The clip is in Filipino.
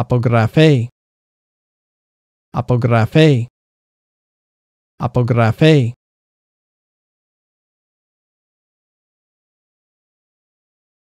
Apographe. Apographe. Apographe.